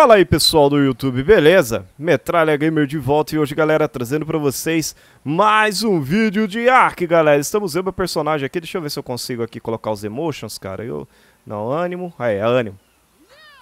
Fala aí pessoal do YouTube, beleza? Metralha Gamer de volta e hoje galera trazendo pra vocês mais um vídeo de Ark galera Estamos vendo meu personagem aqui, deixa eu ver se eu consigo aqui colocar os emotions cara eu... Não, ânimo, aí, é ânimo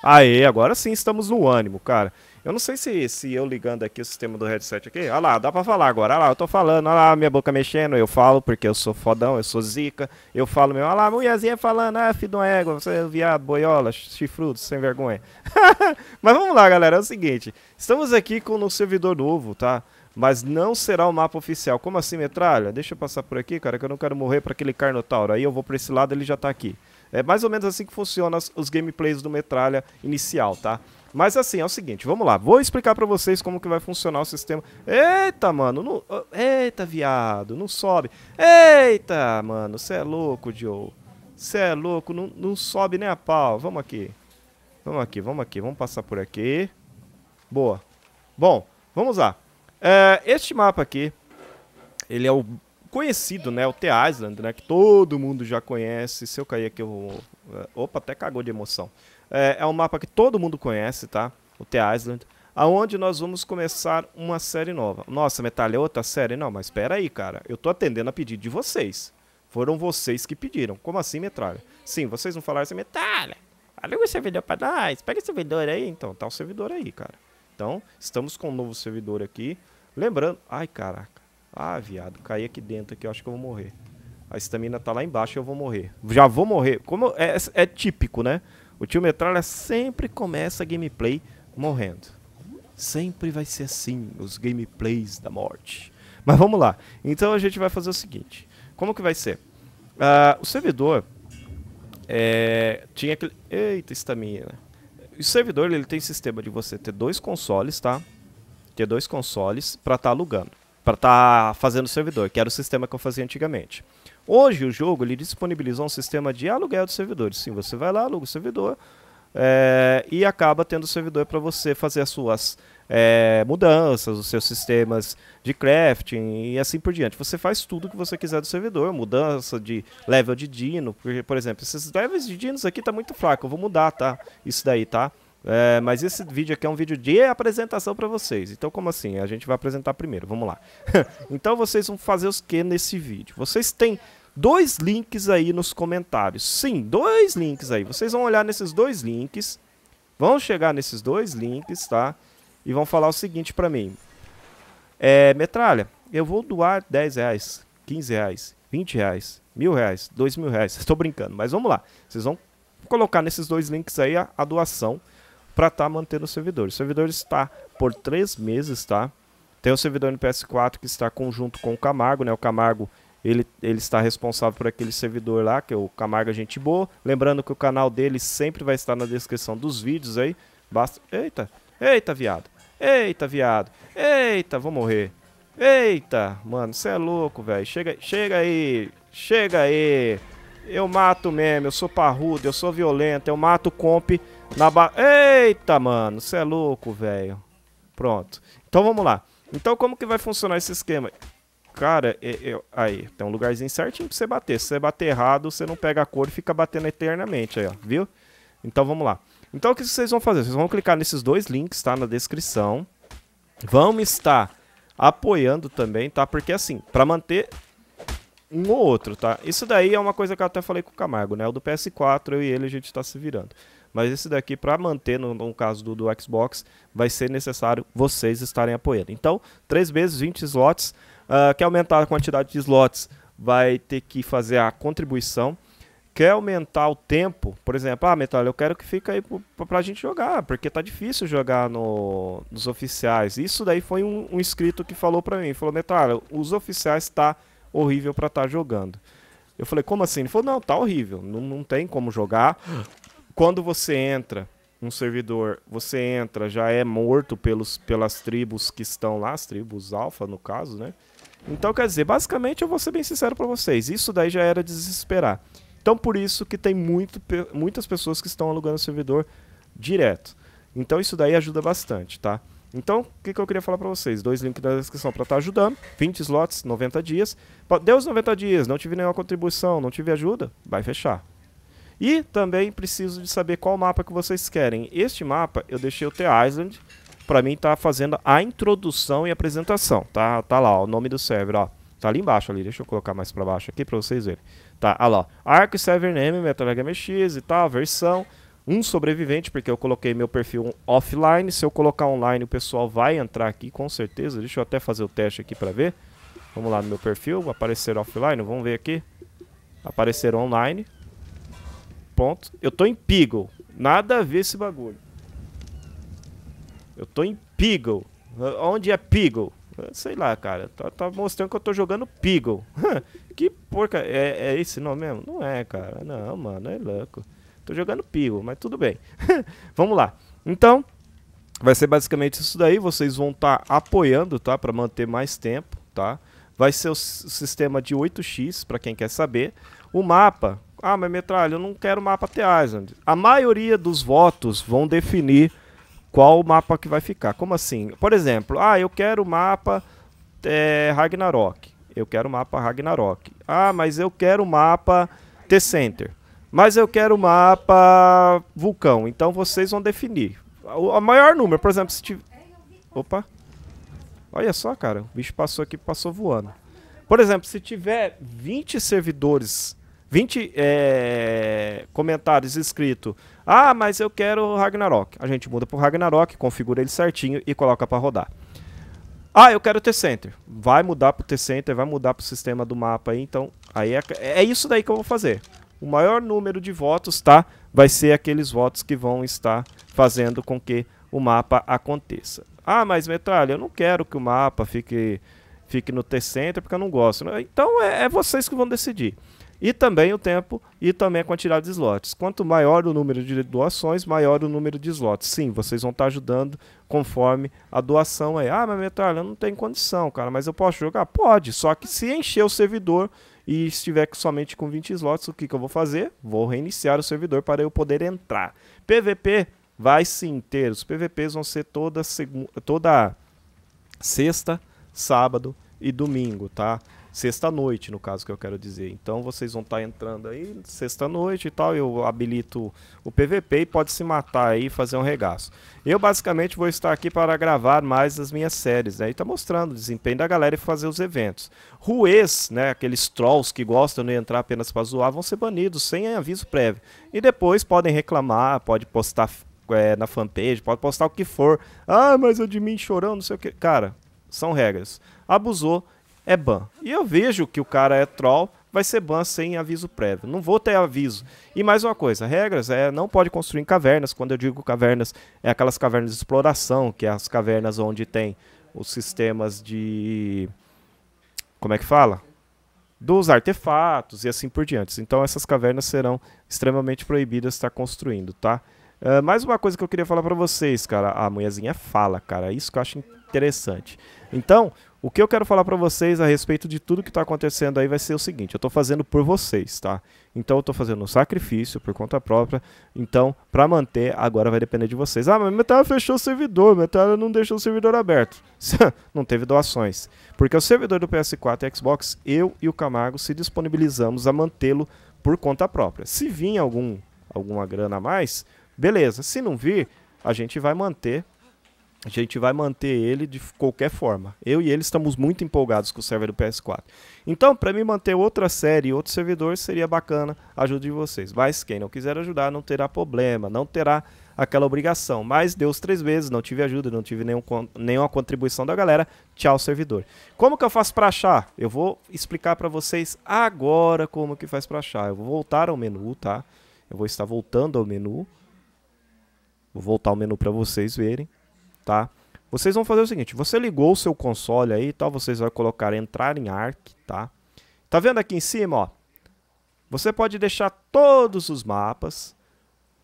Aí, agora sim estamos no ânimo cara eu não sei se, se eu ligando aqui o sistema do headset aqui. Olha lá, dá pra falar agora. Olha lá, eu tô falando, olha lá, minha boca mexendo, eu falo porque eu sou fodão, eu sou zica. Eu falo mesmo, olha lá, a mulherzinha falando, ah, filho de uma égua, você é viado, boiola, chifrudo, sem vergonha. Mas vamos lá, galera, é o seguinte. Estamos aqui com um servidor novo, tá? Mas não será o mapa oficial. Como assim, metralha? Deixa eu passar por aqui, cara, que eu não quero morrer pra aquele Carnotauro. Aí eu vou pra esse lado, ele já tá aqui. É mais ou menos assim que funciona os gameplays do metralha inicial, tá? Mas assim, é o seguinte, vamos lá. Vou explicar para vocês como que vai funcionar o sistema. Eita, mano. Não... Eita, viado. Não sobe. Eita, mano. Você é louco, Joe. Você é louco. Não, não sobe nem a pau. Vamos aqui. Vamos aqui, vamos aqui. Vamos passar por aqui. Boa. Bom, vamos lá. É, este mapa aqui, ele é o conhecido, né? O The Island, né? Que todo mundo já conhece. Se eu cair aqui, eu vou... É, opa, até cagou de emoção. É, é um mapa que todo mundo conhece, tá? O The Island aonde nós vamos começar uma série nova. Nossa, Metal é outra série? Não, mas espera aí, cara. Eu tô atendendo a pedido de vocês. Foram vocês que pediram. Como assim, Metralha? Sim, vocês não falaram assim, Metralha, aluga o servidor pra nós, pega o servidor aí. Então, tá o servidor aí, cara. Então, estamos com um novo servidor aqui. Lembrando... Ai, caraca. Ah, viado, caí aqui dentro aqui, eu acho que eu vou morrer. A estamina tá lá embaixo e eu vou morrer. Já vou morrer. Como é, é, é típico, né? O tio Metralha sempre começa a gameplay morrendo. Sempre vai ser assim, os gameplays da morte. Mas vamos lá. Então a gente vai fazer o seguinte. Como que vai ser? Uh, o servidor é, tinha aquele... Eita, estamina. Né? O servidor ele tem sistema de você ter dois consoles, tá? Ter dois consoles para estar tá alugando. para estar tá fazendo o servidor, que era o sistema que eu fazia antigamente. Hoje o jogo ele disponibilizou um sistema de aluguel de servidores. Sim, você vai lá, aluga o servidor é, e acaba tendo o servidor para você fazer as suas é, mudanças, os seus sistemas de crafting e assim por diante. Você faz tudo que você quiser do servidor, mudança de level de dino, por exemplo, esses levels de dinos aqui tá muito fraco, eu vou mudar, tá? Isso daí, tá? É, mas esse vídeo aqui é um vídeo de apresentação para vocês. Então, como assim? A gente vai apresentar primeiro, vamos lá. então, vocês vão fazer os que nesse vídeo? Vocês têm dois links aí nos comentários. Sim, dois links aí. Vocês vão olhar nesses dois links, vão chegar nesses dois links, tá? E vão falar o seguinte para mim. É, metralha, eu vou doar 10 reais, 15 reais, 20 reais, mil reais, dois mil reais. Estou brincando, mas vamos lá. Vocês vão colocar nesses dois links aí a, a doação para estar tá mantendo o servidor. O servidor está por três meses, tá? Tem o servidor no PS4 que está conjunto com o Camargo, né? O Camargo ele, ele está responsável por aquele servidor lá, que é o Camargo é Gente Boa. Lembrando que o canal dele sempre vai estar na descrição dos vídeos aí. Basta. Eita! Eita, viado! Eita, viado! Eita, vou morrer! Eita! Mano, você é louco, velho. Chega, chega aí! Chega aí! Eu mato mesmo, eu sou parrudo, eu sou violento, eu mato comp na ba... Eita, mano, você é louco, velho. Pronto. Então vamos lá. Então como que vai funcionar esse esquema? Cara, é, é, aí, tem um lugarzinho certinho pra você bater. Se você bater errado, você não pega a cor e fica batendo eternamente aí, ó, viu? Então vamos lá. Então o que vocês vão fazer? Vocês vão clicar nesses dois links, tá? Na descrição. Vão me estar apoiando também, tá? Porque assim, para manter um ou outro, tá? Isso daí é uma coisa que eu até falei com o Camargo, né? O do PS4, eu e ele a gente tá se virando. Mas esse daqui, para manter, no, no caso do, do, Xbox, vai ser necessário vocês estarem apoiando. Então, 3 vezes 20 slots. Uh, quer aumentar a quantidade de slots, vai ter que fazer a contribuição. Quer aumentar o tempo, por exemplo, ah, Metal, eu quero que fique aí para a gente jogar, porque tá difícil jogar no, nos oficiais. Isso daí foi um, um inscrito que falou para mim, falou, Metal, os oficiais tá horrível para estar tá jogando. Eu falei, como assim? Ele falou, não, tá horrível, não, não tem como jogar. Quando você entra um servidor, você entra, já é morto pelos, pelas tribos que estão lá, as tribos alfa no caso, né? Então, quer dizer, basicamente eu vou ser bem sincero para vocês, isso daí já era desesperar. Então, por isso que tem muito, muitas pessoas que estão alugando o servidor direto. Então, isso daí ajuda bastante, tá? Então, o que, que, eu queria falar para vocês? Dois links na descrição para estar tá ajudando. 20 slots, 90 dias. Deu os 90 dias, não tive nenhuma contribuição, não tive ajuda, vai fechar. E também preciso de saber qual mapa que vocês querem. Este mapa eu deixei o The Island, para mim tá fazendo a introdução e apresentação. Tá, tá lá, ó, o nome do server, ó. Tá ali embaixo ali, deixa eu colocar mais para baixo aqui para vocês verem. Tá, olha ah lá. Arc Server Name, MetaLag X e tal, versão. Um sobrevivente, porque eu coloquei meu perfil offline. Se eu colocar online, o pessoal vai entrar aqui com certeza. Deixa eu até fazer o teste aqui para ver. Vamos lá no meu perfil, aparecer offline, vamos ver aqui. Aparecer online. Ponto. Eu tô em Peagle. Nada a ver esse bagulho. Eu tô em Beagle. Onde é Beagle? Sei lá, cara. Tá, tá mostrando que eu tô jogando Beagle. que porca. É, é esse nome mesmo? Não é, cara. Não, mano, é louco. Tô jogando Beagle, mas tudo bem. Vamos lá. Então, vai ser basicamente isso daí. Vocês vão estar tá apoiando, tá? Pra manter mais tempo, tá? Vai ser o sistema de 8x, para quem quer saber. O mapa. Ah, mas metralha, eu não quero mapa The Island. A maioria dos votos vão definir qual o mapa que vai ficar. Como assim? Por exemplo, ah, eu quero o mapa é, Ragnarok. Eu quero o mapa Ragnarok. Ah, mas eu quero o mapa T-Center. Mas eu quero o mapa Vulcão. Então vocês vão definir. O, o maior número, por exemplo, se tiver... Opa. Olha só, cara. O bicho passou aqui, passou voando. Por exemplo, se tiver 20 servidores, 20 é, comentários escritos ah, mas eu quero Ragnarok. A gente muda pro Ragnarok, configura ele certinho e coloca para rodar. Ah, eu quero T-Center. Vai mudar pro T-Center, vai mudar pro sistema do mapa aí, então... Aí é, é isso daí que eu vou fazer. O maior número de votos, tá? Vai ser aqueles votos que vão estar fazendo com que o mapa aconteça. Ah, mas Metralha, eu não quero que o mapa fique, fique no T-Center porque eu não gosto. Né? Então é, é vocês que vão decidir e também o tempo e também a quantidade de slots. Quanto maior o número de doações, maior o número de slots. Sim, vocês vão estar ajudando conforme a doação aí. Ah, mas metralha, não tem condição, cara, mas eu posso jogar? Pode, só que se encher o servidor e estiver somente com 20 slots, o que, que eu vou fazer? Vou reiniciar o servidor para eu poder entrar. PVP vai sim ter, os PVPs vão ser toda, segunda, toda sexta, sábado e domingo, tá? sexta-noite, no caso que eu quero dizer. Então vocês vão estar tá entrando aí sexta-noite e tal, eu habilito o PVP e pode se matar aí e fazer um regaço. Eu basicamente vou estar aqui para gravar mais as minhas séries, né? E tá mostrando o desempenho da galera e fazer os eventos. Ruês, né, aqueles trolls que gostam de entrar apenas para zoar, vão ser banidos sem aviso prévio. E depois podem reclamar, pode postar é, na fanpage, pode postar o que for. Ah, mas eu de mim chorando, não sei o que. Cara, são regras. Abusou, é ban. E eu vejo que o cara é troll, vai ser ban sem aviso prévio. Não vou ter aviso. E mais uma coisa, regras é não pode construir em cavernas. Quando eu digo cavernas, é aquelas cavernas de exploração, que é as cavernas onde tem os sistemas de como é que fala? Dos artefatos e assim por diante. Então essas cavernas serão extremamente proibidas de estar construindo, tá? Uh, mais uma coisa que eu queria falar para vocês, cara. A mulherzinha fala, cara. Isso que eu acho interessante. Então, o que eu quero falar para vocês a respeito de tudo que tá acontecendo aí vai ser o seguinte: eu tô fazendo por vocês, tá? Então eu tô fazendo um sacrifício por conta própria. Então, para manter, agora vai depender de vocês. Ah, mas Metal fechou o servidor, Metal não deixou o servidor aberto. não teve doações. Porque o servidor do PS4 e Xbox, eu e o Camargo se disponibilizamos a mantê-lo por conta própria. Se vir algum alguma grana a mais, Beleza, se não vir, a gente vai manter. A gente vai manter ele de qualquer forma. Eu e ele estamos muito empolgados com o server do PS4. Então, para mim manter outra série e outro servidor seria bacana. de vocês. Mas quem não quiser ajudar não terá problema, não terá aquela obrigação. Mas deu os três meses, não tive ajuda, não tive nenhum, nenhuma contribuição da galera. Tchau, servidor. Como que eu faço para achar? Eu vou explicar para vocês agora como que faz para achar. Eu vou voltar ao menu, tá? Eu vou estar voltando ao menu. Vou voltar o menu para vocês verem, tá? Vocês vão fazer o seguinte, você ligou o seu console aí e tal, vocês vão colocar entrar em ARC, tá? Tá vendo aqui em cima, ó? Você pode deixar todos os mapas,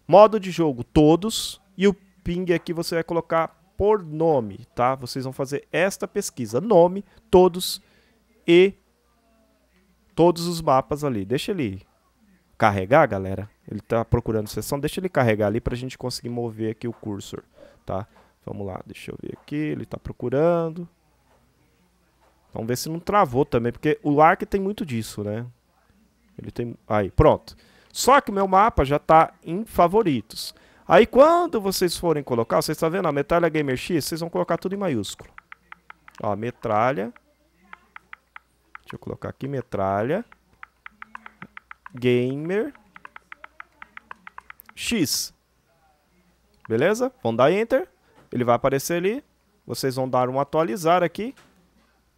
modo de jogo todos, e o ping aqui você vai colocar por nome, tá? Vocês vão fazer esta pesquisa, nome, todos e todos os mapas ali. Deixa ele carregar, galera, ele está procurando sessão, deixa ele carregar ali para a gente conseguir mover aqui o cursor, tá? Vamos lá, deixa eu ver aqui, ele está procurando. Vamos ver se não travou também, porque o Arc tem muito disso, né? Ele tem... Aí, pronto. Só que o meu mapa já está em favoritos. Aí quando vocês forem colocar, vocês estão tá vendo a Metralha Gamer X? Vocês vão colocar tudo em maiúsculo. Ó, Metralha. Deixa eu colocar aqui, Metralha gamer X. Beleza? Vão dar Enter. Ele vai aparecer ali. Vocês vão dar um atualizar aqui.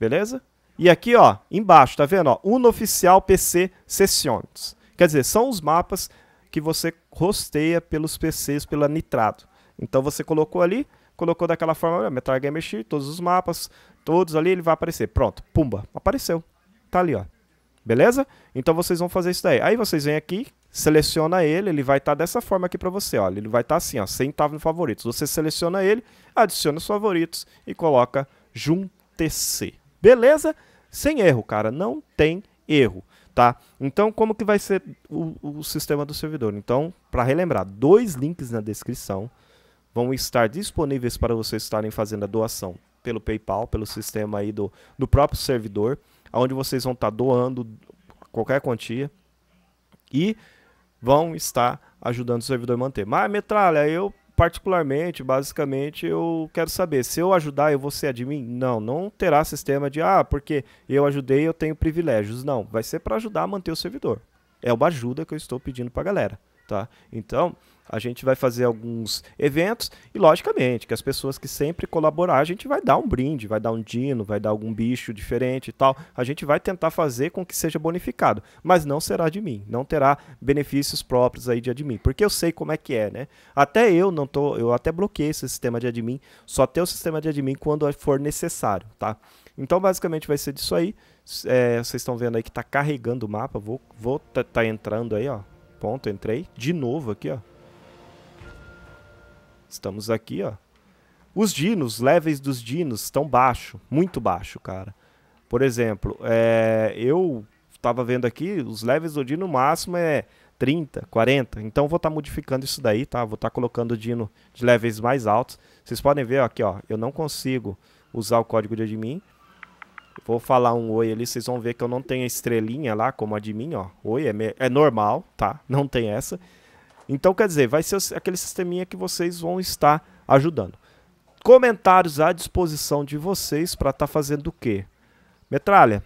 Beleza? E aqui, ó, embaixo, tá vendo? Uno Unoficial PC Sessions. Quer dizer, são os mapas que você rosteia pelos PCs, pela Nitrado. Então você colocou ali, colocou daquela forma, Metal Gamer X, todos os mapas, todos ali, ele vai aparecer. Pronto, pumba, apareceu. Tá ali, ó. Beleza? Então vocês vão fazer isso daí. Aí vocês vêm aqui, seleciona ele, ele vai estar tá dessa forma aqui para você, olha Ele vai estar tá assim, ó, centavo no favoritos. Você seleciona ele, adiciona os favoritos e coloca junte Beleza? Sem erro, cara, não tem erro, tá? Então, como que vai ser o, o sistema do servidor? Então, para relembrar, dois links na descrição vão estar disponíveis para vocês estarem fazendo a doação pelo PayPal, pelo sistema aí do, do próprio servidor onde vocês vão estar doando qualquer quantia e vão estar ajudando o servidor a manter. Mas, metralha, eu particularmente, basicamente, eu quero saber, se eu ajudar, eu vou ser admin? Não, não terá sistema de, ah, porque eu ajudei, eu tenho privilégios. Não, vai ser para ajudar a manter o servidor. É uma ajuda que eu estou pedindo para a galera, tá? Então, a gente vai fazer alguns eventos e, logicamente, que as pessoas que sempre colaborar, a gente vai dar um brinde, vai dar um dino, vai dar algum bicho diferente e tal. A gente vai tentar fazer com que seja bonificado, mas não será de mim, não terá benefícios próprios aí de admin, porque eu sei como é que é, né? Até eu não tô, eu até bloqueei esse sistema de admin, só ter o sistema de admin quando for necessário, tá? Então, basicamente, vai ser disso aí. É, vocês estão vendo aí que está carregando o mapa. Vou, vou tá, tá entrando aí, ó. Ponto, entrei. De novo aqui, ó. Estamos aqui, ó. Os dinos, levels dos dinos estão baixo, muito baixo, cara. Por exemplo, é, eu estava vendo aqui, os levels do dino máximo é 30, 40. Então vou estar tá modificando isso daí, tá? Vou estar tá colocando o dino de levels mais altos. Vocês podem ver aqui, ó, eu não consigo usar o código de admin. Vou falar um oi ali, vocês vão ver que eu não tenho a estrelinha lá como admin ó. Oi é, é normal, tá? Não tem essa. Então, quer dizer, vai ser aquele sisteminha que vocês vão estar ajudando. Comentários à disposição de vocês para estar tá fazendo o quê? Metralha,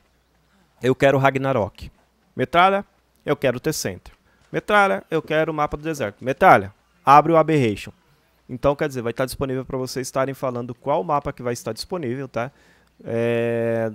eu quero Ragnarok. Metralha, eu quero T-Center. Metralha, eu quero o mapa do deserto. Metralha, abre o Aberration. Então, quer dizer, vai estar tá disponível para vocês estarem falando qual mapa que vai estar disponível, tá? É,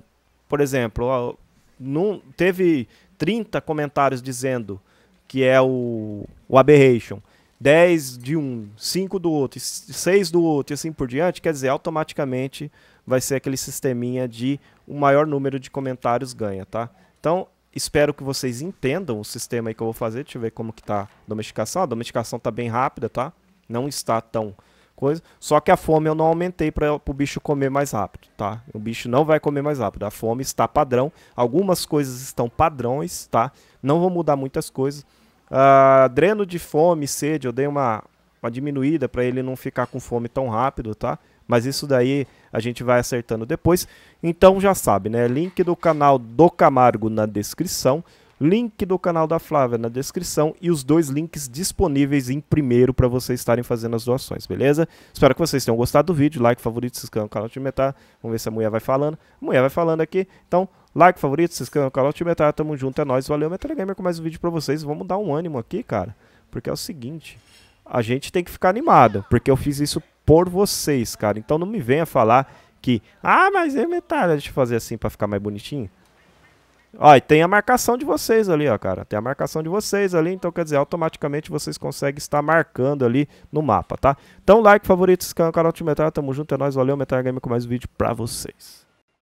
por exemplo, ó, num, teve 30 comentários dizendo que é o, o Aberration, 10 de um, 5 do outro, 6 do outro e assim por diante, quer dizer, automaticamente vai ser aquele sisteminha de o maior número de comentários ganha, tá? Então, espero que vocês entendam o sistema aí que eu vou fazer. Deixa eu ver como que tá a domesticação. A domesticação tá bem rápida, tá? Não está tão coisa. Só que a fome eu não aumentei para o bicho comer mais rápido, tá? O bicho não vai comer mais rápido. A fome está padrão. Algumas coisas estão padrões, tá? Não vou mudar muitas coisas. Uh, dreno de fome, sede, eu dei uma, uma diminuída para ele não ficar com fome tão rápido, tá? Mas isso daí a gente vai acertando depois. Então já sabe, né? Link do canal do Camargo na descrição. Link do canal da Flávia na descrição e os dois links disponíveis em primeiro para vocês estarem fazendo as doações, beleza? Espero que vocês tenham gostado do vídeo. Like, favorito, se inscreva no canal de Metar. Vamos ver se a mulher vai falando. A mulher vai falando aqui. Então, like, favorito, se inscreva no canal de Metar. Tamo junto, é nóis. Valeu, Gamer, com mais um vídeo para vocês. Vamos dar um ânimo aqui, cara. Porque é o seguinte, a gente tem que ficar animado. Porque eu fiz isso por vocês, cara. Então não me venha falar que, ah, mas é metade, deixa eu fazer assim para ficar mais bonitinho. Ó, e tem a marcação de vocês ali, ó, cara. Tem a marcação de vocês ali, então quer dizer, automaticamente vocês conseguem estar marcando ali no mapa, tá? Então, like, favorito, no canal de Metal, tamo junto, é nóis, valeu, Metal Game com mais um vídeo pra vocês.